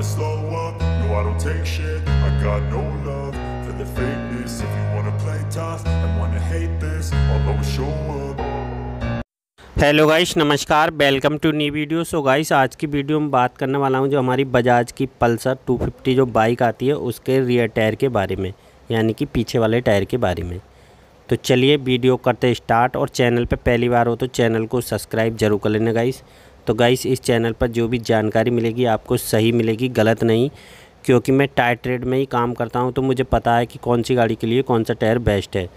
never slow up, no I don't take shit I got no love for the fakeness If you wanna play tough and wanna hate this I'll always show up hello guys नमस्कार welcome to new video so guys आज की video में बात करने वाला हूं जो हमारी बजाज की पल्सर 250 जो बाइक आती है उसके रियर टायर के बारे में यानी कि पीछे वाले टायर के बारे में तो चलिए वीडियो करते स्टार्ट और चैनल पे पहली बार हो तो चैनल को सब्सक्राइब जरूर कर लेना गाइस तो गाइस इस चैनल पर जो भी जानकारी मिलेगी आपको सही मिलेगी गलत नहीं क्योंकि मैं टायर ट्रेड में ही काम करता हूँ तो मुझे पता है कि कौन सी गाड़ी के लिए कौन सा टायर बेस्ट है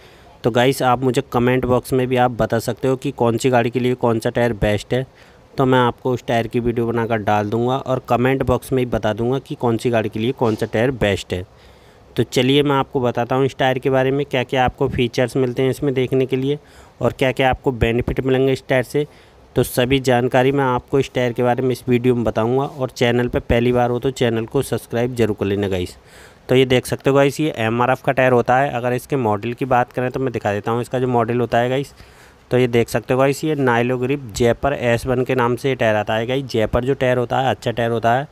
तो गाइस आप मुझे कमेंट बॉक्स में भी आप बता सकते हो कि कौन सी गाड़ी के लिए कौन सा टायर बेस्ट है तो मैं आपको उस टायर की वीडियो बनाकर डाल दूंगा और कमेंट बॉक्स में ही बता दूंगा कि कौन सी गाड़ी के लिए कौन सा टायर बेस्ट है तो चलिए मैं आपको बताता हूँ इस टायर के बारे में क्या क्या आपको फीचर्स मिलते हैं इसमें देखने के लिए और क्या क्या आपको बेनिफिट मिलेंगे इस टायर से तो सभी जानकारी मैं आपको इस टायर के बारे में इस वीडियो में बताऊंगा और चैनल पर पहली बार हो तो चैनल को सब्सक्राइब जरूर कर लेना गाइस तो ये देख सकते हो गाइस ये एम का टायर होता है अगर इसके मॉडल की बात करें तो मैं दिखा देता हूँ इसका जो मॉडल होता है गाइस तो ये देख सकते हो गाइस ये Nylogrip Zapper S one के नाम से ये टायर आता है गाइस जयपर जो टायर होता है अच्छा टायर होता है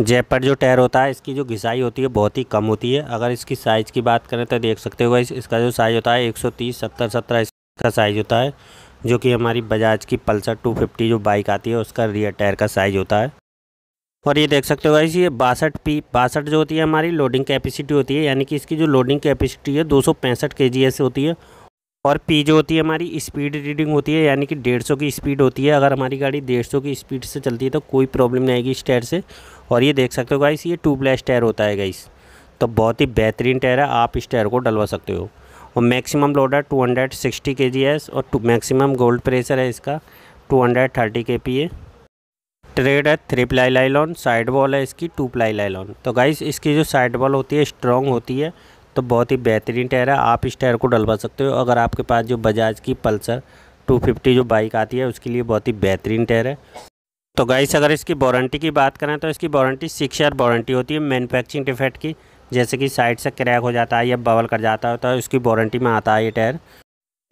जयपर जो टायर होता है इसकी जो घिसाई होती है बहुत ही कम होती है अगर इसकी साइज़ की बात करें तो देख सकते हो गाइस इसका जो साइज़ होता है एक सौ तीस सत्तर सत्रह इसका साइज़ होता है जो कि हमारी बजाज की पल्सर 250 जो बाइक आती है उसका रियर टायर का साइज़ होता है और ये देख सकते हो गाइस ये बासठ पी बासठ जो होती है हमारी लोडिंग कैपेसिटी होती है यानी कि इसकी जो लोडिंग कैपेसिटी है दो सौ पैंसठ के जी से होती है और पी जो होती है हमारी स्पीड रीडिंग होती है यानी कि डेढ़ सौ की स्पीड होती है अगर हमारी गाड़ी डेढ़ सौ की स्पीड से चलती है तो कोई प्रॉब्लम नहीं आएगी इस टायर से और ये देख सकते हो गाइस ये ट्यूबलेस टायर होता है गाइस तो बहुत ही बेहतरीन टायर है आप इस टायर को डलवा सकते हो और मैक्सिमम सिक्सटी 260 जी है और मैक्सिमम गोल्ड प्रेशर है इसका 230 के पी है ट्रेड है three ply nylon side wall है इसकी टू प्लाई लाइलॉन तो गाइस इसकी जो साइड बॉल होती है स्ट्रॉन्ग होती है तो बहुत ही बेहतरीन टायर है आप इस टायर को डलवा सकते हो अगर आपके पास जो बजाज की पल्सर 250 जो बाइक आती है उसके लिए बहुत ही बेहतरीन टायर है तो गाइस अगर इसकी वारंटी की बात करें तो इसकी वारंटी सिक्स ईयर वारंटी होती है मैनुफैक्चरिंग डिफेक्ट की जैसे कि साइड से क्रैक हो जाता है या बबल कर जाता है तो उसकी वारंटी में आता है ये टायर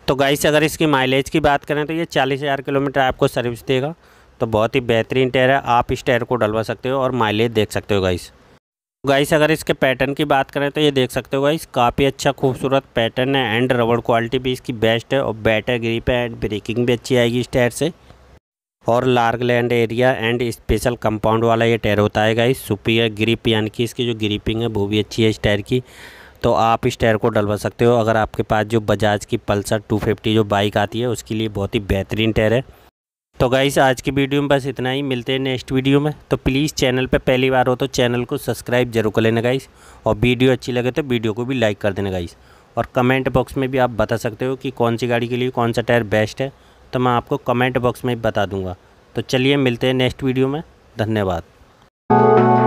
तो गाइस अगर इसकी माइलेज की बात करें तो ये चालीस हज़ार किलोमीटर आपको सर्विस देगा तो बहुत ही बेहतरीन टायर है आप इस टायर को डलवा सकते हो और माइलेज देख सकते हो गाइस गाइस अगर इसके पैटर्न की बात करें तो ये देख सकते हो गाइस काफ़ी अच्छा खूबसूरत पैटर्न है एंड रबड़ क्वालिटी भी इसकी बेस्ट है और बेटर ग्रिप है एंड ब्रेकिंग भी अच्छी आएगी इस टायर से और large land area and special compound वाला ये टायर होता है गाइस सुपीरियर ग्रिप यानी कि इसकी जो ग्रिपिंग है वो भी अच्छी है इस टायर की तो आप इस टायर को डलवा सकते हो अगर आपके पास जो बजाज की पल्सर 250 जो बाइक आती है उसके लिए बहुत ही बेहतरीन टायर है तो गाइस आज की वीडियो में बस इतना ही मिलते हैं नेक्स्ट वीडियो में तो प्लीज़ चैनल पर पहली बार हो तो चैनल को सब्सक्राइब जरूर कर लेना गाइस और वीडियो अच्छी लगे तो वीडियो को भी लाइक कर देना गाइस और कमेंट बॉक्स में भी आप बता सकते हो कि कौन सी गाड़ी के लिए कौन सा टायर बेस्ट है तो मैं आपको कमेंट बॉक्स में बता दूँगा तो चलिए मिलते हैं नेक्स्ट वीडियो में धन्यवाद